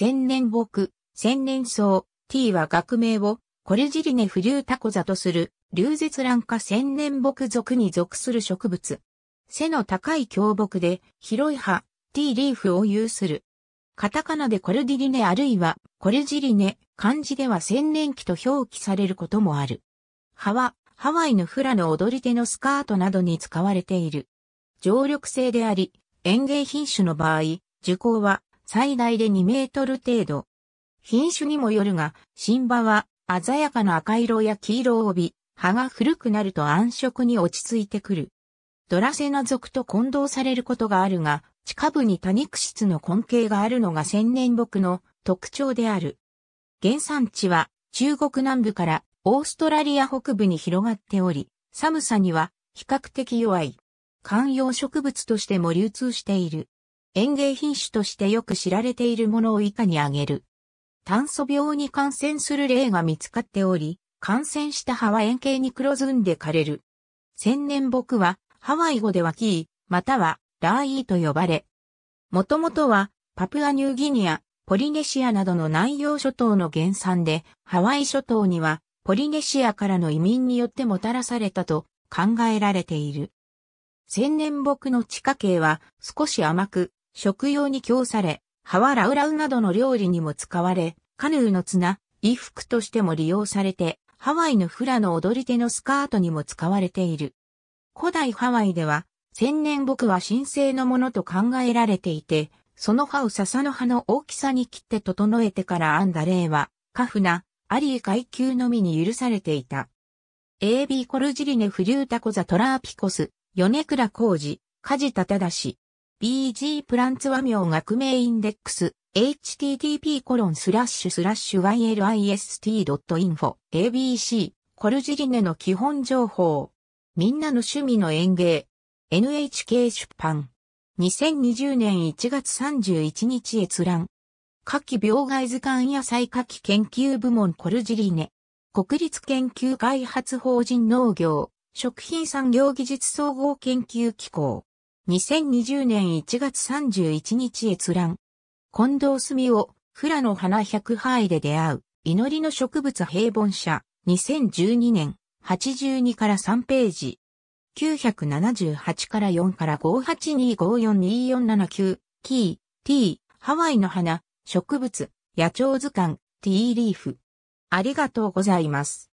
千年木、千年草、t は学名を、コルジリネフリュータコザとする、流絶卵化千年木属に属する植物。背の高い強木で、広い葉、t リーフを有する。カタカナでコルディリネあるいは、コルジリネ、漢字では千年期と表記されることもある。葉は、ハワイのフラの踊り手のスカートなどに使われている。常緑性であり、園芸品種の場合、樹高は最大で2メートル程度。品種にもよるが、新葉は鮮やかな赤色や黄色を帯び、葉が古くなると暗色に落ち着いてくる。ドラセナ属と混同されることがあるが、地下部に多肉質の根茎があるのが千年木の特徴である。原産地は中国南部からオーストラリア北部に広がっており、寒さには比較的弱い。観葉植物としても流通している。園芸品種としてよく知られているものを以下に挙げる。炭素病に感染する例が見つかっており、感染した葉は円形に黒ずんで枯れる。千年木はハワイ語ではキー、またはラーイーと呼ばれ、もともとはパプアニューギニア、ポリネシアなどの南洋諸島の原産で、ハワイ諸島にはポリネシアからの移民によってもたらされたと考えられている。千年木の地下茎は少し甘く、食用に供され、ハワラウラウなどの料理にも使われ、カヌーの綱、衣服としても利用されて、ハワイのフラの踊り手のスカートにも使われている。古代ハワイでは、千年木は神聖のものと考えられていて、その葉を笹の葉の大きさに切って整えてから編んだ例は、カフナ、アリー階級のみに許されていた。AB コルジリネフリュータコザトラーピコス、ヨネクラコウジ、カジタタダシ。BG プランツ和名学名インデックス http コロンスラッシュスラッシュ ylist.info abc コルジリネの基本情報みんなの趣味の園芸 NHK 出版2020年1月31日閲覧夏季病害図鑑野菜夏季研究部門コルジリネ国立研究開発法人農業食品産業技術総合研究機構2020年1月31日閲覧。近藤澄夫、フラの花百杯で出会う、祈りの植物平凡社、2012年、82から3ページ。978から4から582542479、キー、T、ハワイの花、植物、野鳥図鑑、T リーフ。ありがとうございます。